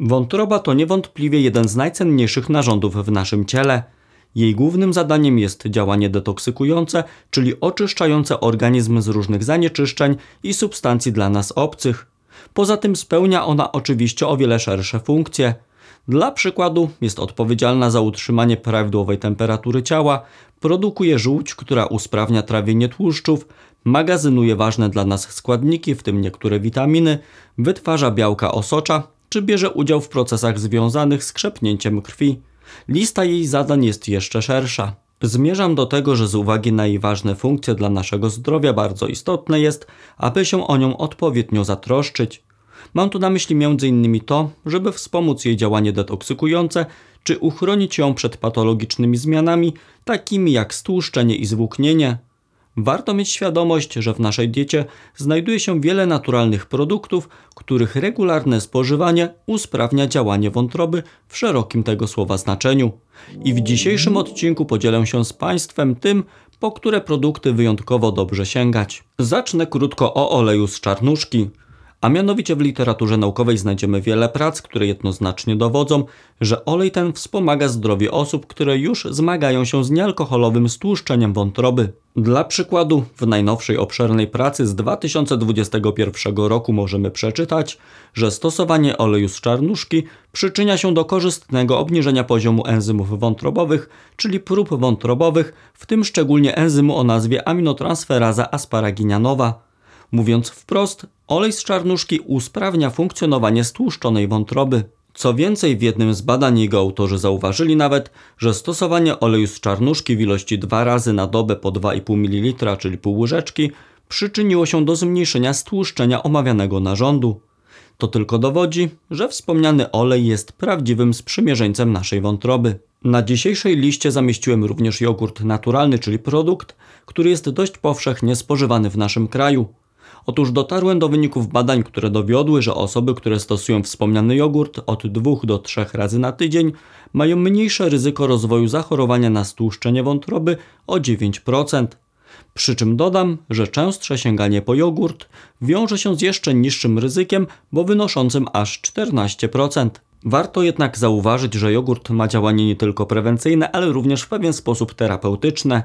Wątroba to niewątpliwie jeden z najcenniejszych narządów w naszym ciele. Jej głównym zadaniem jest działanie detoksykujące, czyli oczyszczające organizm z różnych zanieczyszczeń i substancji dla nas obcych. Poza tym spełnia ona oczywiście o wiele szersze funkcje. Dla przykładu jest odpowiedzialna za utrzymanie prawidłowej temperatury ciała, produkuje żółć, która usprawnia trawienie tłuszczów, magazynuje ważne dla nas składniki, w tym niektóre witaminy, wytwarza białka osocza, czy bierze udział w procesach związanych z krzepnięciem krwi. Lista jej zadań jest jeszcze szersza. Zmierzam do tego, że z uwagi na jej ważne funkcje dla naszego zdrowia bardzo istotne jest, aby się o nią odpowiednio zatroszczyć. Mam tu na myśli m.in. to, żeby wspomóc jej działanie detoksykujące, czy uchronić ją przed patologicznymi zmianami, takimi jak stłuszczenie i zwłóknienie, Warto mieć świadomość, że w naszej diecie znajduje się wiele naturalnych produktów, których regularne spożywanie usprawnia działanie wątroby w szerokim tego słowa znaczeniu. I w dzisiejszym odcinku podzielę się z Państwem tym, po które produkty wyjątkowo dobrze sięgać. Zacznę krótko o oleju z czarnuszki. A mianowicie w literaturze naukowej znajdziemy wiele prac, które jednoznacznie dowodzą, że olej ten wspomaga zdrowie osób, które już zmagają się z niealkoholowym stłuszczeniem wątroby. Dla przykładu, w najnowszej obszernej pracy z 2021 roku możemy przeczytać, że stosowanie oleju z czarnuszki przyczynia się do korzystnego obniżenia poziomu enzymów wątrobowych, czyli prób wątrobowych, w tym szczególnie enzymu o nazwie aminotransferaza asparaginianowa. Mówiąc wprost, olej z czarnuszki usprawnia funkcjonowanie stłuszczonej wątroby. Co więcej, w jednym z badań jego autorzy zauważyli nawet, że stosowanie oleju z czarnuszki w ilości dwa razy na dobę po 2,5 ml, czyli pół łyżeczki, przyczyniło się do zmniejszenia stłuszczenia omawianego narządu. To tylko dowodzi, że wspomniany olej jest prawdziwym sprzymierzeńcem naszej wątroby. Na dzisiejszej liście zamieściłem również jogurt naturalny, czyli produkt, który jest dość powszechnie spożywany w naszym kraju. Otóż dotarłem do wyników badań, które dowiodły, że osoby, które stosują wspomniany jogurt od 2 do 3 razy na tydzień, mają mniejsze ryzyko rozwoju zachorowania na stłuszczenie wątroby o 9%. Przy czym dodam, że częstsze sięganie po jogurt wiąże się z jeszcze niższym ryzykiem, bo wynoszącym aż 14%. Warto jednak zauważyć, że jogurt ma działanie nie tylko prewencyjne, ale również w pewien sposób terapeutyczne.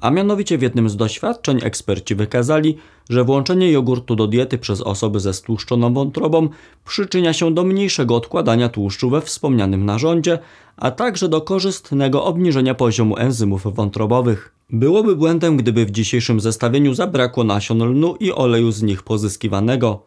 A mianowicie w jednym z doświadczeń eksperci wykazali, że włączenie jogurtu do diety przez osoby ze stłuszczoną wątrobą przyczynia się do mniejszego odkładania tłuszczu we wspomnianym narządzie, a także do korzystnego obniżenia poziomu enzymów wątrobowych. Byłoby błędem, gdyby w dzisiejszym zestawieniu zabrakło nasion lnu i oleju z nich pozyskiwanego.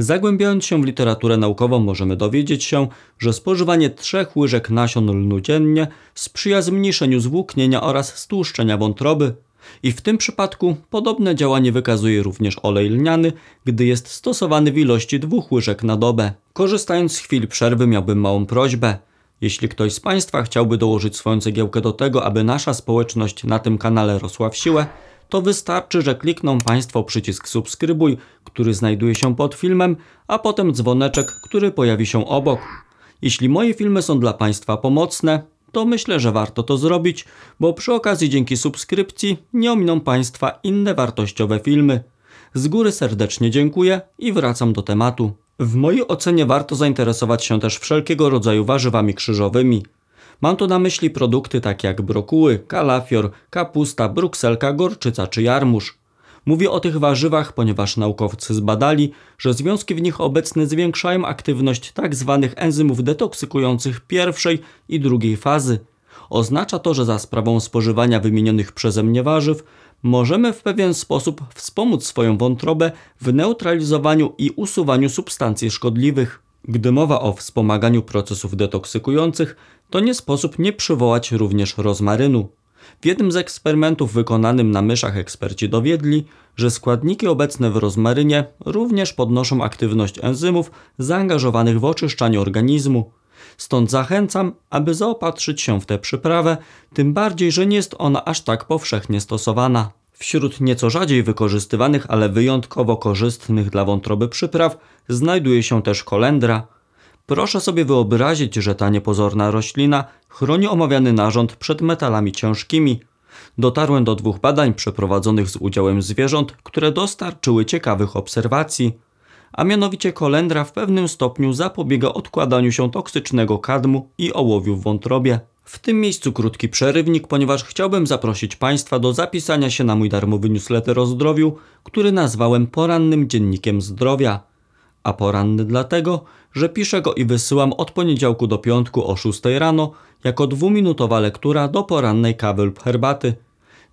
Zagłębiając się w literaturę naukową możemy dowiedzieć się, że spożywanie trzech łyżek nasion lnu dziennie sprzyja zmniejszeniu zwłóknienia oraz stłuszczenia wątroby. I w tym przypadku podobne działanie wykazuje również olej lniany, gdy jest stosowany w ilości dwóch łyżek na dobę. Korzystając z chwil przerwy miałbym małą prośbę. Jeśli ktoś z Państwa chciałby dołożyć swoją cegiełkę do tego, aby nasza społeczność na tym kanale rosła w siłę, to wystarczy, że klikną Państwo przycisk subskrybuj, który znajduje się pod filmem, a potem dzwoneczek, który pojawi się obok. Jeśli moje filmy są dla Państwa pomocne, to myślę, że warto to zrobić, bo przy okazji dzięki subskrypcji nie ominą Państwa inne wartościowe filmy. Z góry serdecznie dziękuję i wracam do tematu. W mojej ocenie warto zainteresować się też wszelkiego rodzaju warzywami krzyżowymi. Mam tu na myśli produkty takie jak brokuły, kalafior, kapusta, brukselka, gorczyca czy jarmuż. Mówię o tych warzywach, ponieważ naukowcy zbadali, że związki w nich obecne zwiększają aktywność tzw. Tak enzymów detoksykujących pierwszej i drugiej fazy. Oznacza to, że za sprawą spożywania wymienionych przeze mnie warzyw możemy w pewien sposób wspomóc swoją wątrobę w neutralizowaniu i usuwaniu substancji szkodliwych. Gdy mowa o wspomaganiu procesów detoksykujących, to nie sposób nie przywołać również rozmarynu. W jednym z eksperymentów wykonanym na myszach eksperci dowiedli, że składniki obecne w rozmarynie również podnoszą aktywność enzymów zaangażowanych w oczyszczanie organizmu. Stąd zachęcam, aby zaopatrzyć się w tę przyprawę, tym bardziej, że nie jest ona aż tak powszechnie stosowana. Wśród nieco rzadziej wykorzystywanych, ale wyjątkowo korzystnych dla wątroby przypraw znajduje się też kolendra – Proszę sobie wyobrazić, że ta niepozorna roślina chroni omawiany narząd przed metalami ciężkimi. Dotarłem do dwóch badań przeprowadzonych z udziałem zwierząt, które dostarczyły ciekawych obserwacji. A mianowicie kolendra w pewnym stopniu zapobiega odkładaniu się toksycznego kadmu i ołowiu w wątrobie. W tym miejscu krótki przerywnik, ponieważ chciałbym zaprosić Państwa do zapisania się na mój darmowy newsletter o zdrowiu, który nazwałem porannym dziennikiem zdrowia a poranny dlatego, że piszę go i wysyłam od poniedziałku do piątku o 6 rano jako dwuminutowa lektura do porannej kawy lub herbaty.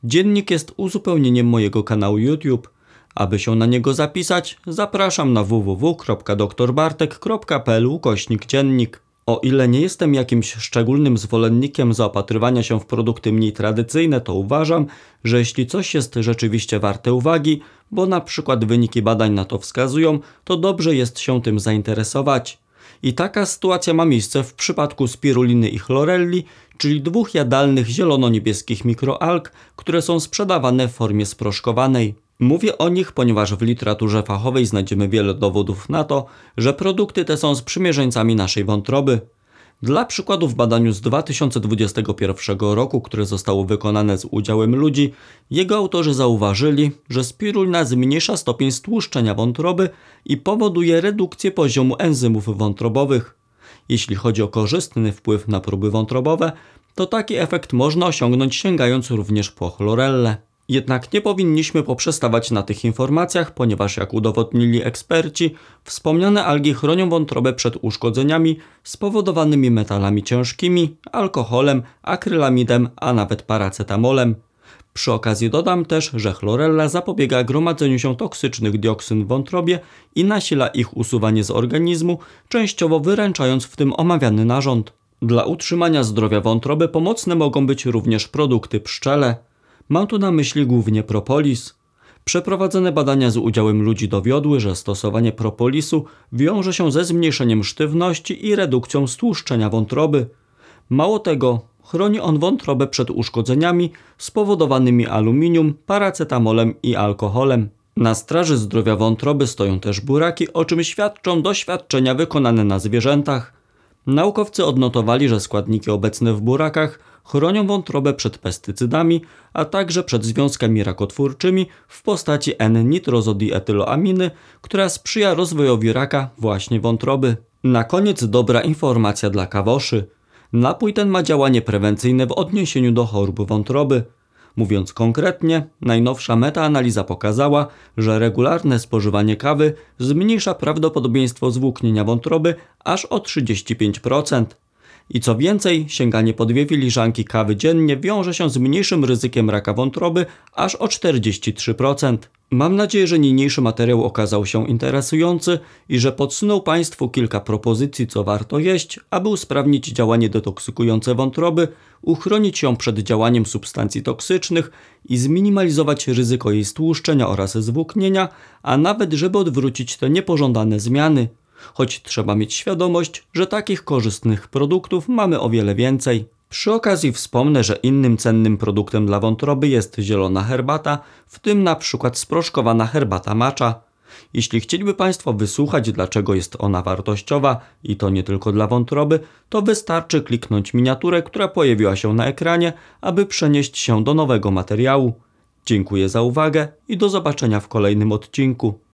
Dziennik jest uzupełnieniem mojego kanału YouTube. Aby się na niego zapisać, zapraszam na www.doktorbartek.pl ukośnik dziennik. O ile nie jestem jakimś szczególnym zwolennikiem zaopatrywania się w produkty mniej tradycyjne, to uważam, że jeśli coś jest rzeczywiście warte uwagi, bo na przykład wyniki badań na to wskazują, to dobrze jest się tym zainteresować. I taka sytuacja ma miejsce w przypadku spiruliny i chlorelli, czyli dwóch jadalnych zielono-niebieskich mikroalg, które są sprzedawane w formie sproszkowanej. Mówię o nich, ponieważ w literaturze fachowej znajdziemy wiele dowodów na to, że produkty te są sprzymierzeńcami naszej wątroby. Dla przykładu w badaniu z 2021 roku, które zostało wykonane z udziałem ludzi, jego autorzy zauważyli, że spirulina zmniejsza stopień stłuszczenia wątroby i powoduje redukcję poziomu enzymów wątrobowych. Jeśli chodzi o korzystny wpływ na próby wątrobowe, to taki efekt można osiągnąć sięgając również po chlorelle. Jednak nie powinniśmy poprzestawać na tych informacjach, ponieważ jak udowodnili eksperci, wspomniane algi chronią wątrobę przed uszkodzeniami spowodowanymi metalami ciężkimi, alkoholem, akrylamidem, a nawet paracetamolem. Przy okazji dodam też, że chlorella zapobiega gromadzeniu się toksycznych dioksyn w wątrobie i nasila ich usuwanie z organizmu, częściowo wyręczając w tym omawiany narząd. Dla utrzymania zdrowia wątroby pomocne mogą być również produkty pszczele. Mam tu na myśli głównie propolis. Przeprowadzone badania z udziałem ludzi dowiodły, że stosowanie propolisu wiąże się ze zmniejszeniem sztywności i redukcją stłuszczenia wątroby. Mało tego, chroni on wątrobę przed uszkodzeniami spowodowanymi aluminium, paracetamolem i alkoholem. Na straży zdrowia wątroby stoją też buraki, o czym świadczą doświadczenia wykonane na zwierzętach. Naukowcy odnotowali, że składniki obecne w burakach chronią wątrobę przed pestycydami, a także przed związkami rakotwórczymi w postaci N-nitrozodietyloaminy, która sprzyja rozwojowi raka właśnie wątroby. Na koniec dobra informacja dla kawoszy. Napój ten ma działanie prewencyjne w odniesieniu do chorób wątroby. Mówiąc konkretnie, najnowsza metaanaliza pokazała, że regularne spożywanie kawy zmniejsza prawdopodobieństwo zwłóknienia wątroby aż o 35%. I co więcej, sięganie po dwie filiżanki kawy dziennie wiąże się z mniejszym ryzykiem raka wątroby aż o 43%. Mam nadzieję, że niniejszy materiał okazał się interesujący i że podsunął Państwu kilka propozycji, co warto jeść, aby usprawnić działanie detoksykujące wątroby, uchronić ją przed działaniem substancji toksycznych i zminimalizować ryzyko jej stłuszczenia oraz zwłóknienia, a nawet żeby odwrócić te niepożądane zmiany, Choć trzeba mieć świadomość, że takich korzystnych produktów mamy o wiele więcej. Przy okazji wspomnę, że innym cennym produktem dla wątroby jest zielona herbata, w tym na przykład sproszkowana herbata macza. Jeśli chcieliby Państwo wysłuchać, dlaczego jest ona wartościowa i to nie tylko dla wątroby, to wystarczy kliknąć miniaturę, która pojawiła się na ekranie, aby przenieść się do nowego materiału. Dziękuję za uwagę i do zobaczenia w kolejnym odcinku.